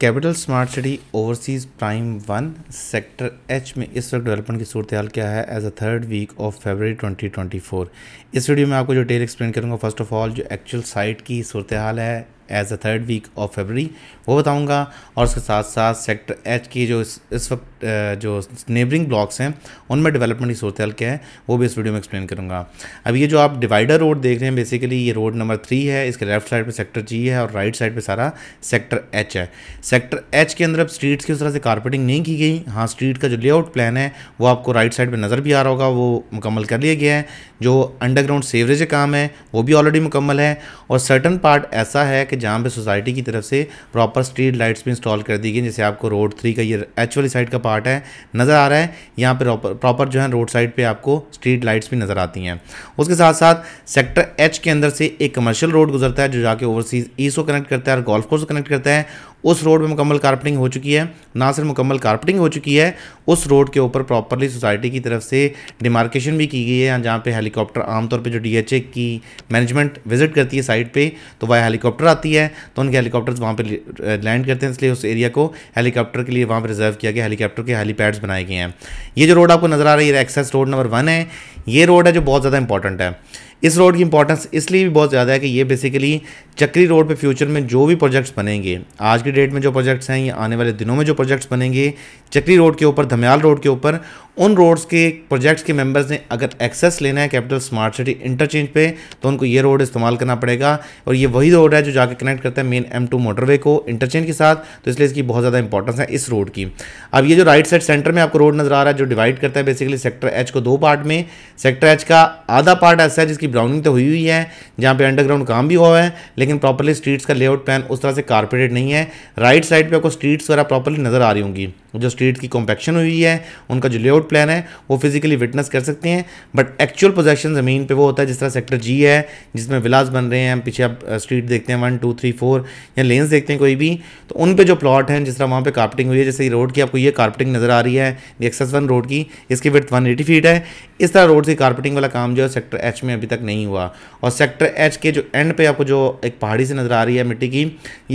capital Smart City Overseas prime one sector H में इस वक्त डेवलपमेंट की सूरत हाल क्या है as a third week of February 2024 इस वीडियो में आपको जो डिटेल एक्सप्लेन करूँगा फर्स्ट ऑफ ऑल जो एक्चुअल साइट की सूरत हाल है as a third week of February वो बताऊंगा और उसके साथ साथ सेक्टर एच की जो इस, इस वक्त जो नेबरिंग ब्लॉक्स हैं उनमें डेवलपमेंट की सूरत हाल क्या है वो भी इस वीडियो में एक्सप्लेन करूँगा अब ये जो आप डिवाइडर रोड देख रहे हैं बेसिकली ये रोड नंबर थ्री है इसके लेफ्ट साइड पर सेक्टर जी है और राइट साइड पर सारा सेक्टर एच है सेक्टर एच के अंदर अब स्ट्रीट्स की उस तरह से कारपेटिंग नहीं की गई हाँ स्ट्रीट का जो लेआउट प्लान है वो आपको राइट साइड पर नज़र भी आ रहा होगा वो मुकम्मल कर लिया गया है जो अंडरग्राउंड सेवरेज काम है वो भी ऑलरेडी मुकम्मल है और सर्टन पार्ट ऐसा है कि जहाँ पे सोसाइटी की तरफ से प्रॉपर स्ट्रीट लाइट्स भी इंस्टॉल कर दी गई जैसे आपको रोड थ्री का ये एच वाली साइड का पार्ट है नज़र आ रहा है यहाँ पर प्रॉपर जो है रोड साइड पर आपको स्ट्रीट लाइट्स भी नज़र आती हैं उसके साथ साथ सेक्टर एच के अंदर से एक कमर्शियल रोड गुजरता है जो जाके ओवरसीज़ ईस्ट को कनेक्ट करता है और गोल्फ कोर्स को कनेक्ट करता है उस रोड में मुकम्मल कारपेटिंग हो चुकी है ना सिर्फ मुकम्मल कारपेटिंग हो चुकी है उस रोड के ऊपर प्रॉपरली सोसाइटी की तरफ से डिमार्केशन भी की गई है जहाँ पे हेलीकॉप्टर आमतौर पे जो डीएचए की मैनेजमेंट विजिट करती है साइट पे तो वह हेलीकॉप्टर आती है तो उनके हेलीकॉप्टर्स वहाँ पर लैंड करते हैं इसलिए उस एरिया को हेलीकॉप्टर के लिए वहाँ पर रिजर्व किया गया हेलीकॉप्टर के हेलीपैड्स बनाए गए हैं ये जो रोड आपको नज़र आ रही है एक्सेस रोड नंबर वन है ये रोड है जो बहुत ज़्यादा इंपॉर्टेंट है इस रोड की इंपॉर्टेंस इसलिए भी बहुत ज़्यादा है कि ये बेसिकली चक्री रोड पे फ्यूचर में जो भी प्रोजेक्ट्स बनेंगे आज की डेट में जो प्रोजेक्ट्स हैं या आने वाले दिनों में जो प्रोजेक्ट्स बनेंगे चक्री रोड के ऊपर धमयाल रोड के ऊपर उन रोड्स के प्रोजेक्ट्स के मेंबर्स ने अगर एक्सेस लेना है कैपिटल स्मार्ट सिटी इंटरचेंज पे तो उनको ये रोड इस्तेमाल करना पड़ेगा और ये वही रोड है जो जाकर कनेक्ट करता है मेन एम टू मोटरवे को इंटरचेंज के साथ तो इसलिए इसकी बहुत ज़्यादा इंपॉर्टेंस है इस रोड की अब ये जो राइट साइड सेंटर में आपको रोड नज़र आ रहा है जो डिवाइड करता है बेसिकली सेक्टर एच को दो पार्ट में सेक्टर एच का आधा पार्ट ऐसा है जिसकी ब्राउनिंग तो हुई हुई है जहाँ पर अंडरग्राउंड काम भी हुआ है लेकिन प्रॉपरली स्ट्रीट्स का लेआउट प्लान उस तरह से कारपेटेड नहीं है राइट साइड पर आपको स्ट्रीट्स वगैरह प्रॉपरली नज़र आ रही होंगी जो स्ट्रीट की कॉम्पेक्शन हुई है उनका जो लेआउट प्लान है वो फिजिकली विटनेस कर सकते हैं बट एक्चुअल पोजेशन ज़मीन पे वो होता है जिस तरह सेक्टर जी है जिसमें विलास बन रहे हैं पीछे आप स्ट्रीट uh, देखते हैं वन टू थ्री फोर या लेंस देखते हैं कोई भी तो उन पर जो प्लॉट हैं जिस तरह वहाँ पर कार्पटिंग हुई है जैसे रोड की आपको ये कार्पटिंग नज़र आ रही है एक्सेस वन रोड की इसकी विथ वन एटी फीट है इस तरह रोड से कार्पटिंग वाला काम जो है सेक्टर एच में अभी तक नहीं हुआ और सेक्टर एच के जो एंड पे आपको जो एक पहाड़ी से नज़र आ रही है मिट्टी की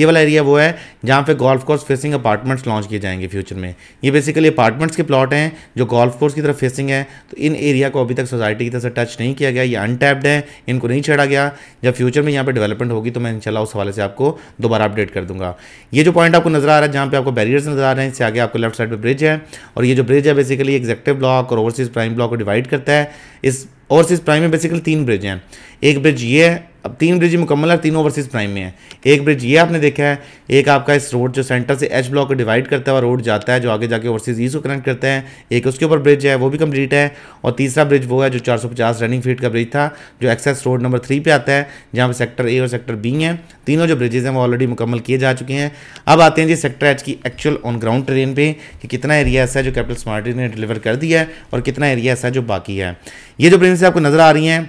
ये वाला एरिया वो है जहाँ पे golf course facing apartments launch किए जाएंगे फ्यूचर में ये बेसिकली अपार्टमेंट्स के प्लॉट हैं जो गोल्फ कोर्स की तरफ फेसिंग है तो इन एरिया को अभी तक सोसाइटी की तरफ से टच नहीं किया गया ये अनटैप्ड है इनको नहीं छेड़ा गया जब फ्यूचर में यहाँ पर डेवलपमेंट होगी तो मैं इंशाल्लाह उस हवाले से आपको दोबारा अपडेट कर दूंगा ये जो पॉइंट आपको नजर आ रहा है जहाँ पे आपको बैरियर्स नजर आ रहे हैं इससे आगे आपको लेफ्ट साइड पर ब्रिज है और ये जो ब्रिज है बेसिकली एक्जेक्टिव ब्लॉक और ओवरसीज प्राइम ब्लॉक को डिवाइड करता है इस ओवरसीज प्राइम में बेसिकली तीन ब्रिज हैं एक ब्रिज ये है अब तीन ब्रिज मुकम्मल है तीनों ओवरसीज प्राइम में है एक ब्रिज ये आपने देखा है एक आपका इस रोड जो सेंटर से एच ब्लॉक को डिवाइड करता है और रोड जाता है जो आगे जाके ओवरसीज ईस्ट को कनेक्ट करता है एक उसके ऊपर ब्रिज है वो भी कंप्लीट है और तीसरा ब्रिज वो है जो पचास रनिंग फीट का ब्रिज था जो एक्सेस रोड नंबर थ्री पे आता है जहाँ पर सेक्टर ए और सेक्टर बी हैं तीनों जो ब्रिजेज़ हैं वो ऑलरेडी मुकम्मल किए जा चुके हैं अब आते हैं जी सेक्टर एच की एक्चुअल ऑन ग्राउंड ट्रेन पे कि कितना एरिया ऐसा है जो कैपिटल स्मार्ट ने डिलीवर कर दिया है और कितना एरिया ऐसा है जो बाकी है ये जो ब्रिज से आपको नज़र आ रही हैं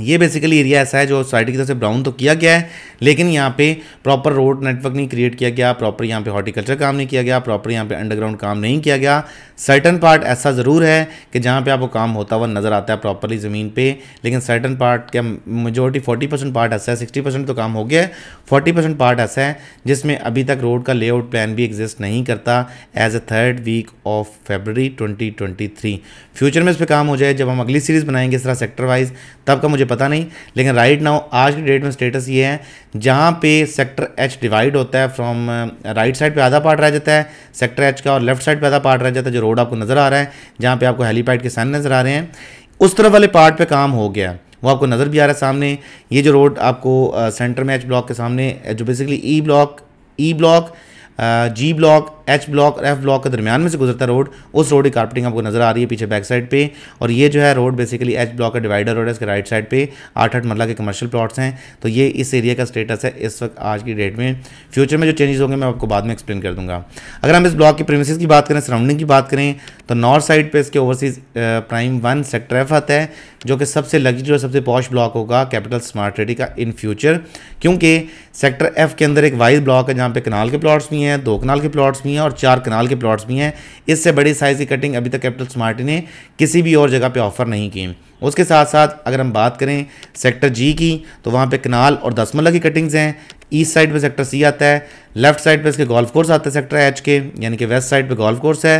ये बेसिकली एरिया ऐसा है जो सोसाइटी की तरफ से ब्राउन तो किया गया है लेकिन यहाँ पे प्रॉपर रोड नेटवर्क नहीं क्रिएट किया गया प्रॉपर यहाँ पे हॉर्टिकल्चर काम नहीं किया गया प्रॉपर यहाँ पे अंडरग्राउंड काम नहीं किया गया सर्टन पार्ट ऐसा ज़रूर है कि जहाँ पे आपको काम होता हुआ नज़र आता है प्रॉपरली ज़मीन पर लेकिन सर्टन पार्ट क्या मेजोरिटी फोर्टी परसेंट पार्ट ऐसा है सिक्सटी परसेंट तो काम हो गया है फोर्टी परसेंट पार्ट ऐसा है जिसमें अभी तक रोड का लेआउट प्लान भी एग्जिस्ट नहीं करता as a third week of February twenty twenty three future में इस पर काम हो जाए जब हम अगली सीरीज़ बनाएंगे इस तरह सेक्टर वाइज तब का मुझे पता नहीं लेकिन राइट नाउ आज की डेट में स्टेटस ये है जहाँ पे सेक्टर एच डिवाइड होता है फ्रॉम राइट साइड पे आधा पार्ट रह जाता है सेक्टर एच का और लेफ्ट साइड पे आधा पार्ट रह जाता है जो रोड आपको नज़र आ रहा है जहाँ पे आपको हेलीपैड के सैन नज़र आ रहे हैं उस तरफ वाले पार्ट पे काम हो गया वो आपको नज़र भी आ रहा है सामने ये जो रोड आपको सेंटर uh, में एच ब्लॉक के सामने जो basically E block E block G block H block और एफ ब्लॉक के दरमियान में से गुजरता रोड उस रोड की कार्पेटिंग आपको नजर आ रही है पीछे बैक साइड पे और ये जो है रोड बेसिकली एच ब्लॉक का डिवाइडर रोड है इसके राइट साइड पे आठ आठ मरला के कमर्शियल प्लॉट्स हैं तो ये इस एरिया का स्टेटस है इस वक्त आज की डेट में फ्यूचर में जो चेंजेस होंगे मैं आपको बाद में एक्सप्लेन कर दूंगा अगर हम इस ब्लॉक की प्रेमिस की बात करें सराउंडिंग की बात करें तो नॉर्थ साइड पर इसके overseas prime one sector F आता है जो कि सबसे लग्जरी और सबसे पॉश ब्लॉक होगा कैपिटल स्मार्ट सिटी का इन फ्यूचर क्योंकि सेक्टर एफ के अंदर एक वाइज ब्लॉक है जहाँ पे कनाल के प्लॉट्स भी हैं दो कनाल के प्लॉट्स भी हैं और चार कनाल के प्लॉट्स भी हैं इससे बड़ी साइज़ की कटिंग अभी तक कैपिटल स्मार्ट ने किसी भी और जगह पर ऑफर नहीं की उसके साथ साथ अगर हम बात करें सेक्टर जी की तो वहाँ पे कनाल और दसमल्ला की कटिंग्स हैं ईस्ट साइड पे सेक्टर सी आता है लेफ्ट साइड पे इसके गोल्फ कोर्स आते हैं सेक्टर एच के यानी कि वेस्ट साइड पे गोल्फ कोर्स है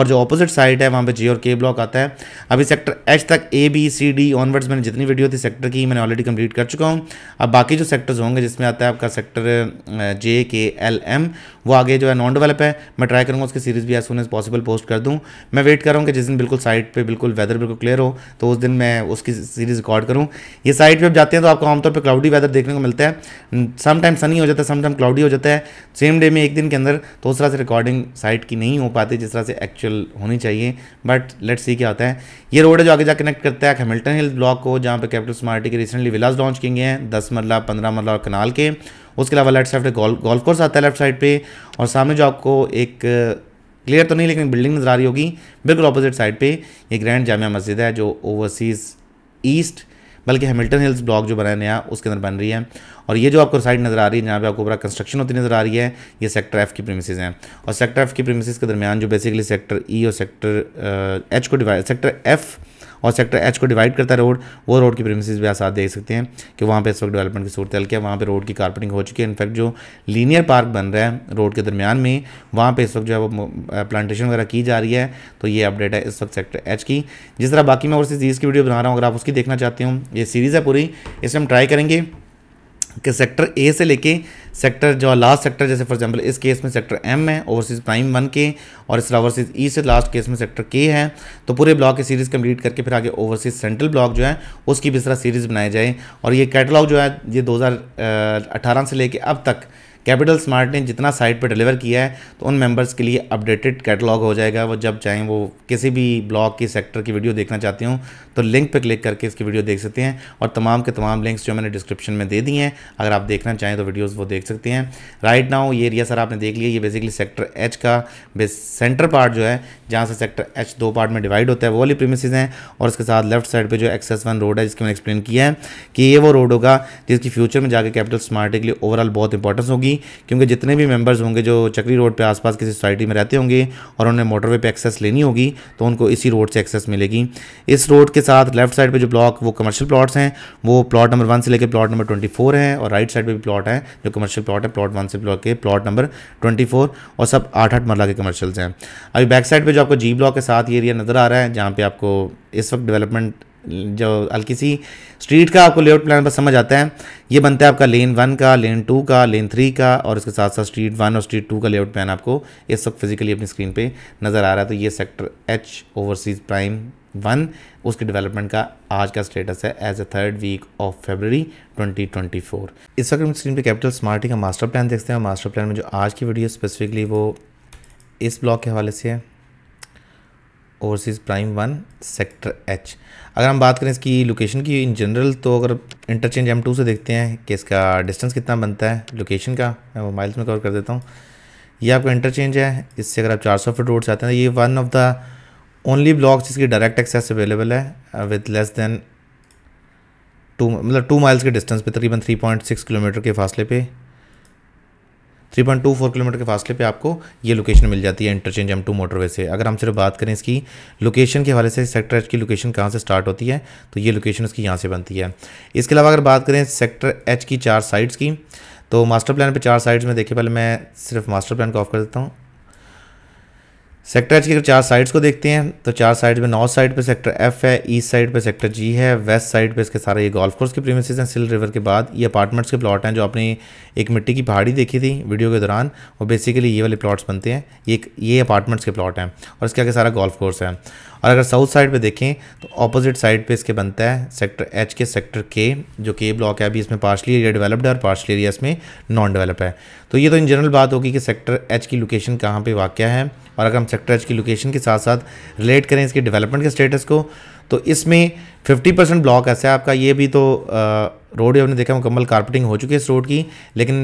और जो ऑपोजिट साइड है वहाँ पे जे और के ब्लॉक आता है अभी सेक्टर एच तक A B C D onwards मैंने जितनी वीडियो थी सेक्टर की मैंने ऑलरेडी कंप्लीट कर चुका हूँ अब बाकी जो सेक्टर्स होंगे जिसमें आता है आपका सेक्टर जे के एल एम वो आगे जो है नॉन डेवलप है मैं ट्राई करूँगा उसकी सीरीज़ भी as soon as possible post कर दूँ मैं वेट कर रहा हूँ कि जिस दिन बिल्कुल साइड पर बिल्कुल वेदर बिल्कुल क्लियर हो तो उस दिन मैं मैं उसकी सीरीज़ रिकॉर्ड करूँ ये साइड पर जाते हैं तो आपको आमतौर पर क्लाउडी वेदर देखने को मिलता है समटाइम सनी हो जाता है समटाइम क्लाउडी हो जाता है सेम डे में एक दिन के अंदर तो उस तरह से रिकॉर्डिंग साइट की नहीं हो पाती जिस तरह से एक्चुअल होनी चाहिए बट लेट सी क्या होता है ये रोड है जो आगे जा कनेक्ट करता है हेमिल्टन हिल ब्लॉक को जहाँ पर कैपिटल स्मार्टी के रिसेंटली विलाज लॉन्च किए गए हैं दस मरला पंद्रह मरला और कनाल के उसके अलावा लेफ्ट साइड पर गोल्फ कोर्स आता है लेफ्ट साइड पर और सामने जो आपको एक क्लियर तो नहीं लेकिन बिल्डिंग नज़र आ रही होगी बिल्कुल अपोजिट साइड पे ये ग्रैंड जामिया मस्जिद है जो ओवरसीज़ ईस्ट बल्कि हैमिल्टन हिल्स ब्लॉक जो बनाया नया उसके अंदर बन रही है और ये जो आपको साइड नज़र आ रही है जहाँ पे आपको पूरा कंस्ट्रक्शन होती नज़र आ रही है ये सेक्टर एफ की प्रीमिसज़ हैं और सेक्टर एफ की प्रीमिसज़ के दरमियान जो बेसिकली सेक्टर ई और सेक्टर एच को डिवाइड सेक्टर एफ़ और सेक्टर एच को डिवाइड करता है रोड वो रोड की प्रेमिस भी आसाद देख सकते हैं कि वहाँ पर इस वक्त डेवलपमेंट की सूरत हल्की है वहाँ पर रोड की कारपेटिंग हो चुकी है इनफैक्ट जो लीनियर पार्क बन रहा है रोड के दरमियान में वहाँ पर इस वक्त जो है वो प्लांटेशन वगैरह की जा रही है तो ये अपडेट है इस वक्त सेक्टर एच की जिस तरह बाकी मैं और सीरीज़ की वीडियो बना रहा हूँ अगर आप उसकी देखना चाहते हो ये सीरीज़ है पूरी इसमें हम ट्राई करेंगे कि सेक्टर ए से लेके सेक्टर जो लास्ट सेक्टर जैसे फॉर एग्जांपल इस केस में सेक्टर एम है ओवरसीज़ प्राइम वन के और इस ओवरसीज़ ई e से लास्ट केस में सेक्टर के है तो पूरे ब्लॉक की सीरीज़ कंप्लीट करके फिर आगे ओवरसीज़ सेंट्रल ब्लॉक जो है उसकी भी इस तरह सीरीज़ बनाई जाए और ये कैटलॉग जो है ये दो से लेके अब तक कैपिटल स्मार्ट ने जितना साइट पर डिलीवर किया है तो उन मेंबर्स के लिए अपडेटेड कैटलॉग हो जाएगा वो जब चाहें वो किसी भी ब्लॉग की सेक्टर की वीडियो देखना चाहते हो तो लिंक पर क्लिक करके इसकी वीडियो देख सकते हैं और तमाम के तमाम लिंक्स जो मैंने डिस्क्रिप्शन में दे दी हैं अगर आप देखना चाहें तो वीडियोज़ वो देख सकते हैं राइट नाउ ये एरिया सर आपने देख लिया ये बेसिकली सेक्टर एच का सेंटर पार्ट जो है जहाँ से सेक्टर एच दो पार्ट में डिवाइड होता है वो वाली प्रीमिसज हैं और उसके साथ लेफ्ट साइड पर जो एक्सेस वन रोड है जिसके मैंने एक्सप्लेन किया है कि ये वो रोड होगा जिसकी फ्यूचर में जाकर कैपिटल स्मार्ट के लिए ओवरऑल बहुत इंपॉर्टेंस होगी होगी क्योंकि जितने भी मेंबर्स होंगे जो चक्री रोड पे आसपास किसी सोसाइटी में रहते होंगे और उन्हें मोटरवे पे एक्सेस लेनी होगी तो उनको इसी रोड से एक्सेस मिलेगी इस रोड के साथ लेफ्ट साइड पर जो ब्लॉक वो कमर्शियल प्लाट्स हैं वो प्लॉट नंबर वन से लेकर प्लॉट नंबर ट्वेंटी फोर है और राइट साइड पर भी प्लॉट है जो कमर्शियल प्लॉट है प्लॉट वन से ब्लॉक के प्लॉट नंबर ट्वेंटी और सब आठ आठ मरला के कमर्शल्स हैं अभी बैक साइड पर जो आपको जी ब्लॉक के साथ ये एरिया नज़र आ रहा है जहाँ पर आपको इस वक्त डेवलपमेंट जो हल्की सी स्ट्रीट का आपको लेआउट प्लान पर समझ आता है ये बनता है आपका लेन वन का लेन टू का लेन थ्री का और इसके साथ साथ स्ट्रीट वन और स्ट्रीट टू का लेआउट प्लान आपको ये सब फिजिकली अपनी स्क्रीन पे नज़र आ रहा है तो ये sector H overseas prime one उसकी डेवलपमेंट का आज का स्टेटस है as a third week of February 2024 इस वक्त हम स्क्रीन पे कैपिटल स्मार्टी e का मास्टर प्लान देखते हैं मास्टर प्लान में जो आज की वीडियो स्पेसिफिकली वो इस ब्लॉक के हवाले से है overseas prime one sector H अगर हम बात करें इसकी लोकेशन की इन जनरल तो अगर इंटरचेंज एम टू से देखते हैं कि इसका डिस्टेंस कितना बनता है लोकेशन का मैं वो माइल्स में कवर कर देता हूँ ये आपका इंटरचेंज है इससे अगर आप चार सौ फिट रोड से आते हैं ये one of the only block जिसकी डायरेक्ट एक्सेस अवेलेबल है विद लेस दैन टू मतलब टू माइल्स के डिस्टेंस पे तकरीबन थ्री पॉइंट सिक्स किलोमीटर के फासले पे 3.24 किलोमीटर के फासले पे आपको ये लोकेशन मिल जाती है इंटरचेंज एम टू मोटरवे से अगर हम सिर्फ बात करें इसकी लोकेशन के हवाले से सेक्टर एच की लोकेशन कहाँ से स्टार्ट होती है तो ये लोकेशन उसकी यहाँ से बनती है इसके अलावा अगर बात करें सेक्टर एच की चार साइड्स की तो मास्टर प्लान पर चार साइड्स में देखिए पहले मैं सिर्फ मास्टर प्लान को ऑफ कर देता हूँ सेक्टर एच की अगर चार साइड्स को देखते हैं तो चार साइड्स में नॉर्थ साइड पे सेक्टर एफ है ईस्ट साइड पे सेक्टर जी है वेस्ट साइड पे इसके सारे ये गोल्फ कोर्स के प्रीमिसेस हैं सिल रिवर के बाद ये अपार्टमेंट्स के प्लॉट हैं जो आपने एक मिट्टी की पहाड़ी देखी थी वीडियो के दौरान और बेसिकली ये वाले प्लाट्स बनते हैं ये ये अपार्टमेंट्स के प्लॉट हैं और इसके आगे सारा गोल्फ कोर्स है और अगर साउथ साइड पे देखें तो ऑपोजिट साइड पे इसके बनता है सेक्टर एच के सेक्टर के जो के ब्लॉक है अभी इसमें पार्शली एरिया डेवलप्ड है और पार्शली एरिया इसमें नॉन डेवलप है तो ये तो इन जनरल बात होगी कि सेक्टर एच की लोकेशन कहाँ पर वाक़ है और अगर हम सेक्टर एच की लोकेशन के साथ साथ रिलेट करें इसके डेवलपमेंट के स्टेटस को तो इसमें 50 परसेंट ब्लॉक ऐसा है आपका ये भी तो रोड हमने देखा मुकम्मल कारपेटिंग हो चुकी है इस रोड की लेकिन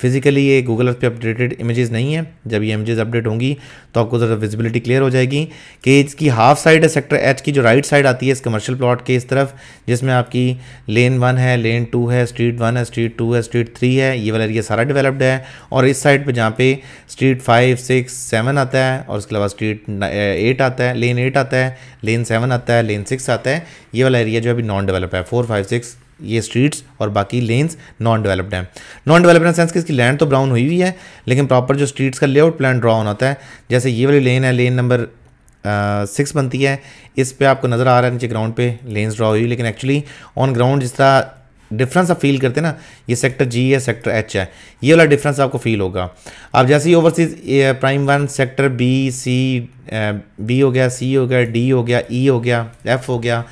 फिजिकली ये गूगल अर्थ पे अपडेटेड इमेजेस नहीं है जब ये इमेजेस अपडेट होंगी तो आपको ज़रा विजिबिलिटी क्लियर हो जाएगी कि इसकी हाफ साइड है सेक्टर एच की जो राइट साइड आती है इस कमर्शियल प्लॉट के इस तरफ जिसमें आपकी लेन वन है लेन टू है स्ट्रीट वन है स्ट्रीट टू है स्ट्रीट थ्री है ये वाला एरिया सारा डेवलप्ड है और इस साइड पर जहाँ पे स्ट्रीट फाइव सिक्स सेवन आता है और उसके अलावा स्ट्रीट एट आता है लेन एट आता है लेन सेवन आता है लेन सिक्स आता है ये वाला एरिया जो अभी नॉन डेवलप है फोर फाइव सिक्स ये स्ट्रीट्स और बाकी लेन्स नॉन डेवलप्ड हैं नॉन डेवलप्ड सेंस कि इसकी लैंड तो ब्राउन हुई हुई है लेकिन प्रॉपर जो स्ट्रीट्स का लेआउट प्लान ड्रा होना होता है जैसे ये वाली लेन है लेन नंबर सिक्स uh, बनती है इस पे आपको नज़र आ रहा है नीचे ग्राउंड पे लेन्स ड्रा हुई लेकिन एक्चुअली ऑन ग्राउंड जिस तरह डिफरेंस आप फील करते हैं ना ये सेक्टर जी है सेक्टर एच है ये वाला डिफरेंस आपको फील होगा अब जैसे ही overseas prime one sector B C B हो गया सी हो गया डी हो गया ई e हो गया एफ हो गया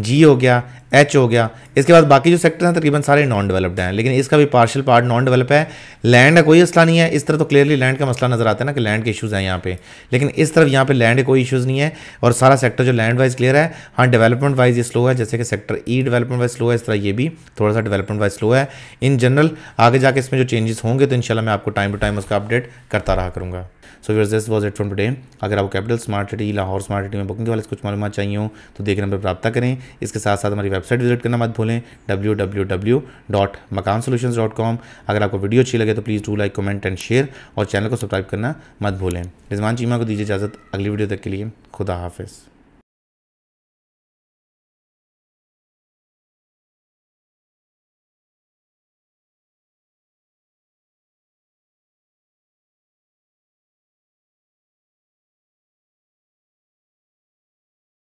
जी हो गया एच हो गया इसके बाद बाकी जो सेक्टर हैं तकरीबन सारे नॉन डेवलप्ड हैं लेकिन इसका भी पार्शियल पार्ट नॉन डेवलप है लैंड का कोई मसला नहीं है इस तरह तो क्लियरली लैंड का मसला नज़र आता है ना कि लैंड के इशूज़ हैं यहाँ पे लेकिन इस तरफ यहाँ पे लैंड के कोई इशूज़ नहीं है और सारा सेक्टर जो लैंड वाइज क्लियर है हाँ डेवलपमेंट वाइज ये स्लो है जैसे कि sector E development wise slow है इस तरह ये भी थोड़ा सा डेवलपमेंट वाइज स्लो है इन जनरल आगे जाके इसमें जो चेंजेस होंगे तो इनशाला मैं आपको टाइम टू टाइम उसका अपडेट करता रहा करूँगा so your this was it from today अगर आपको Capital Smart City Lahore smart city में बुकिंग के वाले कुछ मालूम चाहिए हो तो देख नंबर पर करें इसके साथ साथ हमारी वेबसाइट विजिट करना मत भूलें W W W dot Makaan dot अगर आपको वीडियो अच्छी लगे तो please do like comment and share और चैनल को सब्सक्राइब करना मत भूलें रिजमान चीमा को दीजिए इजाज़त अगली वीडियो तक के लिए खुदा हाफिज़